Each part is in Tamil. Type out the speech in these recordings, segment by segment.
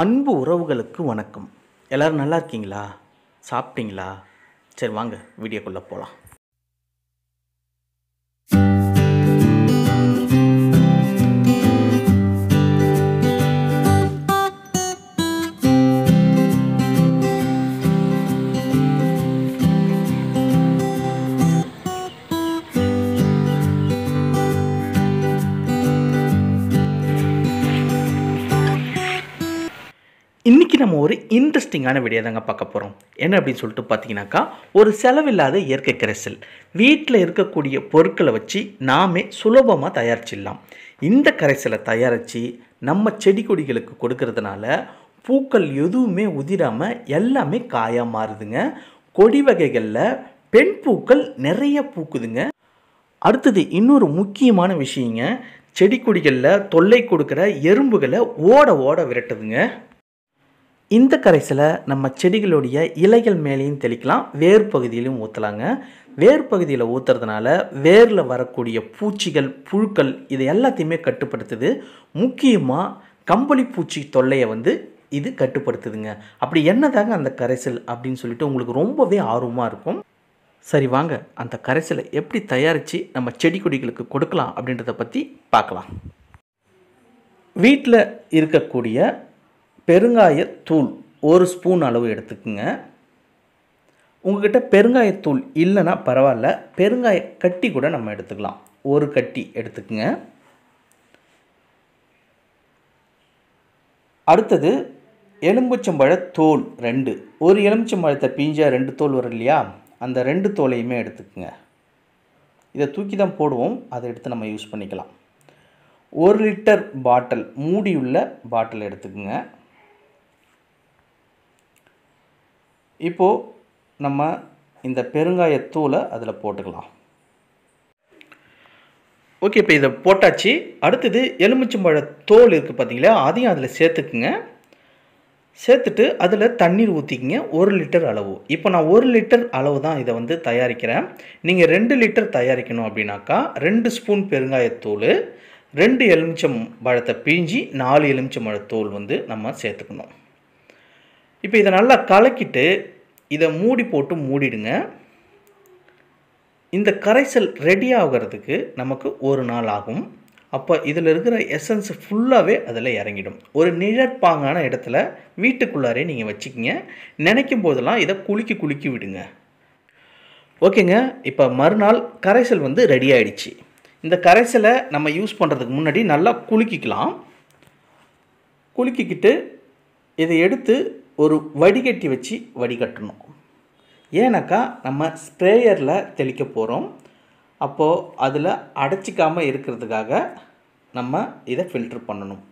அன்பு உறவுகளுக்கு வணக்கம் எல்லோரும் நல்லா இருக்கீங்களா சாப்பிட்டீங்களா சரி வாங்க வீடியோக்குள்ளே போகலாம் இன்றைக்கி நம்ம ஒரு இன்ட்ரெஸ்டிங்கான வீடியோ தாங்க பார்க்க போகிறோம் என்ன அப்படின்னு சொல்லிட்டு பார்த்தீங்கன்னாக்கா ஒரு செலவில்லாத இயற்கை கரைசல் வீட்டில் இருக்கக்கூடிய பொருட்களை வச்சு நாமே சுலபமாக தயாரிச்சிடலாம் இந்த கரைசலை தயாரித்து நம்ம செடி கொடிகளுக்கு கொடுக்கறதுனால பூக்கள் எதுவுமே உதிராமல் எல்லாமே காயாக மாறுதுங்க கொடி வகைகளில் பெண் பூக்கள் நிறைய பூக்குதுங்க அடுத்தது இன்னொரு முக்கியமான விஷயங்க செடி கொடிகளில் தொல்லை கொடுக்குற எறும்புகளை ஓட ஓட விரட்டுதுங்க இந்த கரைசலை நம்ம செடிகளுடைய இலைகள் மேலேயும் தெளிக்கலாம் வேர் பகுதியிலும் ஊற்றலாங்க வேர் பகுதியில் ஊற்றுறதுனால வேரில் வரக்கூடிய பூச்சிகள் புழுக்கள் இது எல்லாத்தையுமே கட்டுப்படுத்துது முக்கியமாக கம்பளி பூச்சி தொல்லையை வந்து இது கட்டுப்படுத்துதுங்க அப்படி என்னதாங்க அந்த கரைசல் அப்படின்னு சொல்லிட்டு உங்களுக்கு ரொம்பவே ஆர்வமாக இருக்கும் சரி வாங்க அந்த கரைசலை எப்படி தயாரித்து நம்ம செடி கொடிகளுக்கு கொடுக்கலாம் அப்படின்றத பற்றி பார்க்கலாம் வீட்டில் இருக்கக்கூடிய பெருங்காயத்தூள் ஒரு ஸ்பூன் அளவு எடுத்துக்கோங்க உங்கள்கிட்ட பெருங்காயத்தூள் இல்லைன்னா பரவாயில்ல பெருங்காய கட்டி கூட நம்ம எடுத்துக்கலாம் ஒரு கட்டி எடுத்துக்கோங்க அடுத்தது எலும்புச்சம்பழ தோல் ரெண்டு ஒரு எலும்புச்சம்பழத்தை பீஞ்ச ரெண்டு தோல் வரும் இல்லையா அந்த ரெண்டு தோலையுமே எடுத்துக்கோங்க இதை தூக்கி தான் போடுவோம் அதை எடுத்து நம்ம யூஸ் பண்ணிக்கலாம் ஒரு லிட்டர் பாட்டில் மூடியுள்ள பாட்டில் எடுத்துக்கோங்க இப்போது நம்ம இந்த பெருங்காயத்தூளை அதில் போட்டுக்கலாம் ஓகே இப்போ இதை போட்டாச்சு அடுத்தது எலுமிச்சம்பழ தோல் இருக்குது பார்த்தீங்களா அதையும் அதில் சேர்த்துக்குங்க சேர்த்துட்டு அதில் தண்ணீர் ஊற்றிக்கிங்க ஒரு லிட்டர் அளவு இப்போ நான் ஒரு லிட்டர் அளவு தான் இதை வந்து தயாரிக்கிறேன் நீங்கள் ரெண்டு லிட்டர் தயாரிக்கணும் அப்படின்னாக்கா ரெண்டு ஸ்பூன் பெருங்காயத்தூள் ரெண்டு எலுமிச்சம் பழத்தை பிழிஞ்சி நாலு எலுமிச்சம் பழத்தோல் வந்து நம்ம சேர்த்துக்கணும் இப்போ இதை நல்லா கலக்கிட்டு இதை மூடி போட்டு மூடிடுங்க இந்த கரைசல் ரெடி ஆகிறதுக்கு நமக்கு ஒரு நாள் ஆகும் அப்போ இதில் இருக்கிற எசன்ஸ் ஃபுல்லாகவே அதில் இறங்கிடும் ஒரு நிழற்பாங்கான இடத்துல வீட்டுக்குள்ளாரே நீங்கள் வச்சுக்கிங்க நினைக்கும் போதெல்லாம் இதை குலுக்கி குலுக்கி விடுங்க ஓகேங்க இப்போ மறுநாள் கரைசல் வந்து ரெடி ஆகிடுச்சு இந்த கரைசலை நம்ம யூஸ் பண்ணுறதுக்கு முன்னாடி நல்லா குலுக்கிக்கலாம் குலுக்கிக்கிட்டு இதை எடுத்து ஒரு வடிகட்டி வச்சு வடிகட்டணும் ஏன்னாக்கா நம்ம ஸ்ப்ரேயரில் தெளிக்க போகிறோம் அப்போது அதில் அடைச்சிக்காமல் இருக்கிறதுக்காக நம்ம இதை ஃபில்ட்ரு பண்ணணும்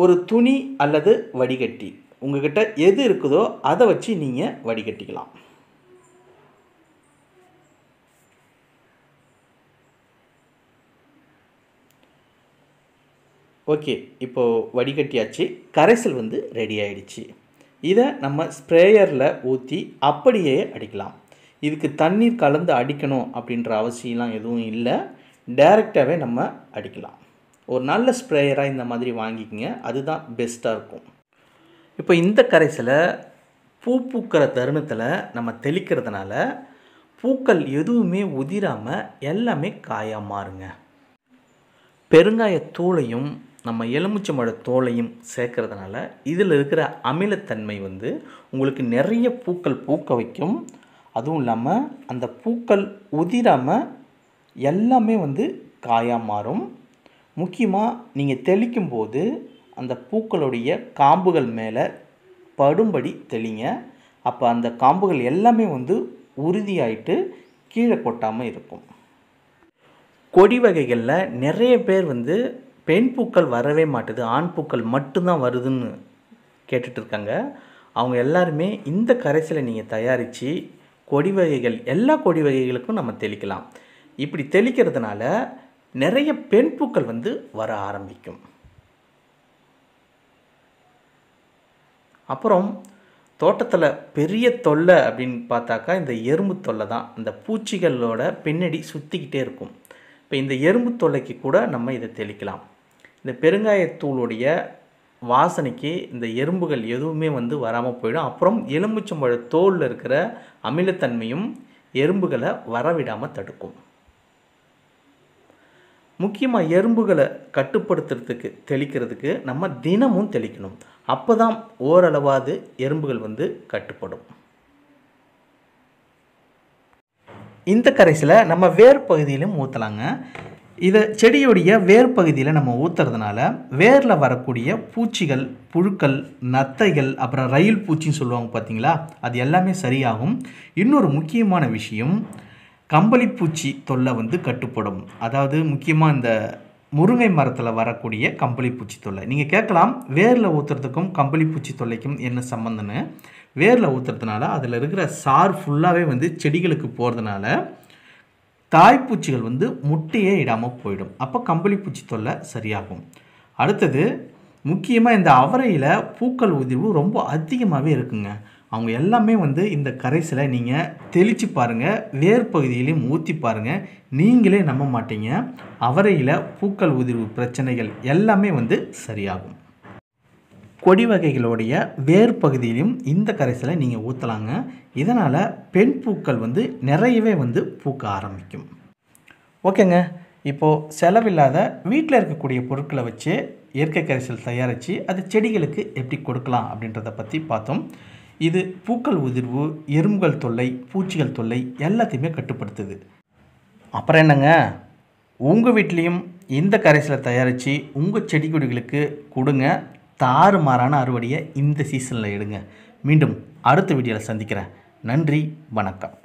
ஒரு துணி அல்லது வடிகட்டி உங்கள்கிட்ட எது இருக்குதோ அதை வச்சு நீங்கள் வடிகட்டிக்கலாம் ஓகே இப்போது வடிகட்டியாச்சு கரைசல் வந்து ரெடி ஆகிடுச்சு இதை நம்ம ஸ்ப்ரேயரில் ஊற்றி அப்படியே அடிக்கலாம் இதுக்கு தண்ணீர் கலந்து அடிக்கணும் அப்படின்ற அவசியம்லாம் எதுவும் இல்லை டைரெக்டாகவே நம்ம அடிக்கலாம் ஒரு நல்ல ஸ்ப்ரேயராக இந்த மாதிரி வாங்கிக்கிங்க அதுதான் பெஸ்ட்டாக இருக்கும் இப்போ இந்த கரைசலை பூ பூக்கிற தருணத்தில் நம்ம தெளிக்கிறதுனால பூக்கள் எதுவுமே உதிராமல் எல்லாமே காயாக மாறுங்க பெருங்காயத்தூளையும் நம்ம எலுமிச்சம்பழ தோலையும் சேர்க்கறதுனால இதில் இருக்கிற அமிலத்தன்மை வந்து உங்களுக்கு நிறைய பூக்கள் பூக்க வைக்கும் அதுவும் இல்லாமல் அந்த பூக்கள் உதிராமல் எல்லாமே வந்து காயாக மாறும் முக்கியமாக நீங்கள் தெளிக்கும் போது அந்த பூக்களுடைய காம்புகள் மேலே படும்படி தெளிங்க அப்போ அந்த காம்புகள் எல்லாமே வந்து உறுதியாயிட்டு கீழே கொட்டாமல் இருக்கும் கொடி வகைகளில் நிறைய பேர் வந்து பெண் பூக்கள் வரவே மாட்டுது ஆண் பூக்கள் மட்டும்தான் வருதுன்னு கேட்டுட்டு இருக்காங்க அவங்க எல்லாருமே இந்த கரைசலை நீங்கள் தயாரித்து கொடி வகைகள் எல்லா கொடி வகைகளுக்கும் நம்ம தெளிக்கலாம் இப்படி தெளிக்கிறதுனால நிறைய பெண் பூக்கள் வந்து வர ஆரம்பிக்கும் அப்புறம் தோட்டத்தில் பெரிய தொல்லை அப்படின்னு பார்த்தாக்கா இந்த எறும்பு தொல்லை தான் இந்த பூச்சிகளோட பின்னடி சுற்றிக்கிட்டே இருக்கும் இப்போ இந்த எறும்பு தொல்லைக்கு கூட நம்ம இதை தெளிக்கலாம் இந்த பெருங்காயத்தூளுடைய வாசனைக்கு இந்த எறும்புகள் எதுவுமே வந்து வராமல் போயிடும் அப்புறம் எலும்புச்சம்பழ தோலில் இருக்கிற அமிலத்தன்மையும் எறும்புகளை வரவிடாமல் தடுக்கும் முக்கியமாக எறும்புகளை கட்டுப்படுத்துறதுக்கு தெளிக்கிறதுக்கு நம்ம தினமும் தெளிக்கணும் அப்போ தான் ஓரளவாது எறும்புகள் வந்து கட்டுப்படும் இந்த கரைசில நம்ம வேர் பகுதியிலும் ஊற்றலாங்க இதை செடியுடைய வேர் பகுதியில் நம்ம ஊற்றுறதுனால வேரில் வரக்கூடிய பூச்சிகள் புழுக்கள் நத்தைகள் அப்புறம் ரயில் பூச்சின்னு சொல்லுவாங்க பார்த்தீங்களா அது எல்லாமே சரியாகும் இன்னொரு முக்கியமான விஷயம் கம்பளிப்பூச்சி தொல்லை வந்து கட்டுப்படும் அதாவது முக்கியமாக இந்த முருங்கை மரத்தில் வரக்கூடிய கம்பளிப்பூச்சி தொல்லை நீங்கள் கேட்கலாம் வேரில் ஊற்றுறதுக்கும் கம்பளிப்பூச்சி தொல்லைக்கும் என்ன சம்மந்தம்னு வேரில் ஊற்றுறதுனால அதில் இருக்கிற சார் ஃபுல்லாகவே வந்து செடிகளுக்கு போகிறதுனால தாய்ப்பூச்சிகள் வந்து முட்டையே இடாமல் போயிடும் அப்போ கம்பளி பூச்சி தொல்லை சரியாகும் அடுத்தது முக்கியமாக இந்த அவரையில் பூக்கள் உதிர்வு ரொம்ப அதிகமாகவே இருக்குங்க அவங்க எல்லாமே வந்து இந்த கரைசில் நீங்கள் தெளித்து பாருங்கள் வேர் பகுதியிலையும் ஊற்றி பாருங்கள் நீங்களே நம்ப மாட்டீங்க அவரையில் பூக்கள் உதிர்வு பிரச்சனைகள் எல்லாமே வந்து சரியாகும் கொடி வகைகளுடைய வேர் பகுதியிலையும் இந்த கரைசலை நீங்கள் ஊற்றலாங்க இதனால் பெண் பூக்கள் வந்து நிறையவே வந்து பூக்க ஆரம்பிக்கும் ஓகேங்க இப்போது செலவில்லாத வீட்டில் இருக்கக்கூடிய பொருட்களை வச்சு இயற்கை கரைசல் தயாரித்து அது செடிகளுக்கு எப்படி கொடுக்கலாம் அப்படின்றத பற்றி பார்த்தோம் இது பூக்கள் உதிர்வு எறும்புகள் தொல்லை பூச்சிகள் தொல்லை எல்லாத்தையுமே கட்டுப்படுத்துது அப்புறம் என்னங்க உங்கள் வீட்லேயும் இந்த கரைசலை தயாரித்து உங்கள் செடி கொடிகளுக்கு கொடுங்க தாறுமாறான அறுவடையை இந்த சீசனில் எடுங்க மீண்டும் அடுத்த வீடியோவில் சந்திக்கிறேன் நன்றி வணக்கம்